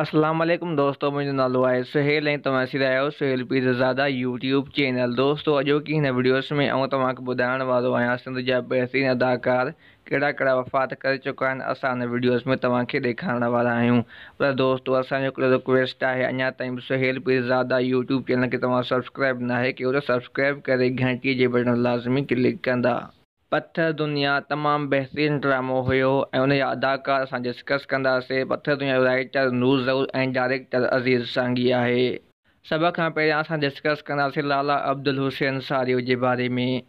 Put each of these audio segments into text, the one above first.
असलम दोस्तों मुझे नालो आए सुहेल ऐं तव्हां ॾिसी रहिया आहियो सुहेल पिज़्ज़ादा यूट्यूब चैनल दोस्तों अजो कि वीडियोस में आउं तक बुधान वारो आहियां सिंध जहाँ बेहतरीन अदाकार कड़ा कड़ा वफ़ात कर चुका अस असां वीडियोस में तक दिखाने वाला आहियूं पर दोस्तों असो रिक्वेस्ट है अजा तहेल सुहेल पिज़्ज़ादा यूट्यूब चैनल के तुम सब्सक्राइब ना आहे सब्सक्राइब कर घंटी के बटन लाज़मी क्लिक कह पथर दुनिया तमामु बहितरीनु ड्रामो हुयो ऐं हुनजा अदाकार असां डिस्कस कंदासीं पथर दुनिया राइटर नूर ज़ाउ ऐं डायरेक्टर अज़ीज़ सांगी आहे सभ खां पहिरियां असां डिस्कस कंदासीं लाला अब्दुल हुसैन सारियो जे बारे में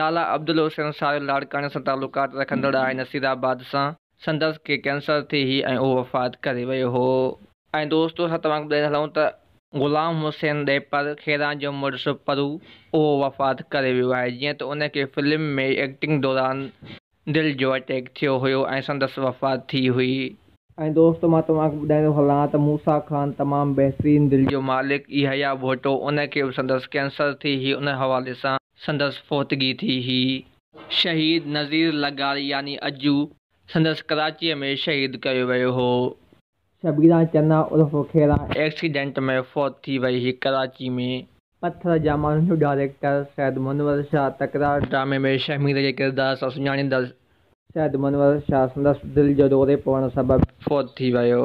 लाला अब्दुल हुसैन सारियो लाड़काणे सां तालुक़ात रखंदड़ु आहे नसीराबाद सां संदसि खे कैंसर थी ही ऐं उहो वफ़ात करे वियो हो ऐं दोस्तो तव्हांखे ॿुधाईंदा त ग़ुलाम हुसैन पर खेरा जो मुड़िसु परू वो वफ़ात कर वियो आहे जीअं उन फ़िल्म में एक्टिंग दौरान दिल जो अटैक थो हुयो संदस वफ़ात थी हुई ऐं दोस्त मां तव्हांखे हलां मूसा ख़ान तमाम बेहतरीन दिल जो मालिक इहया भोटो उन संदस कैंसर थी ही उन हवाले से संदस फोतगी थी ही शहीद नज़ीर लगारी यानी अजू संदस कराची में शहीद कर वो हो शबीरा चन्ना उर्फ खेरा एक्सीडेंट में फौत थी वही कराची में पत्थर जामा डायरेक्टर सैद मनवर शाह तकरार ड्रामे में शहमीर के किरदार सां सुञाणींदड़ सैद मनवर शाह संदसि दिलि जो दौरे पवण सबब फौत थी वियो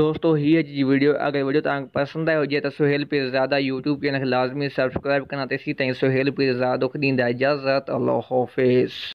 दोस्तों हीअ जी वीडियो अगरि वीडियो तव्हांखे पसंदि आई हुजे त तो सुहेल पीरज़ादा यूट्यूब चैनल खे लाज़मी सब्सक्राइब करणु तेसीं तो ताईं सुहेल पीरज़ादो ॾींदा इजाज़त अलाह हाफ़िज़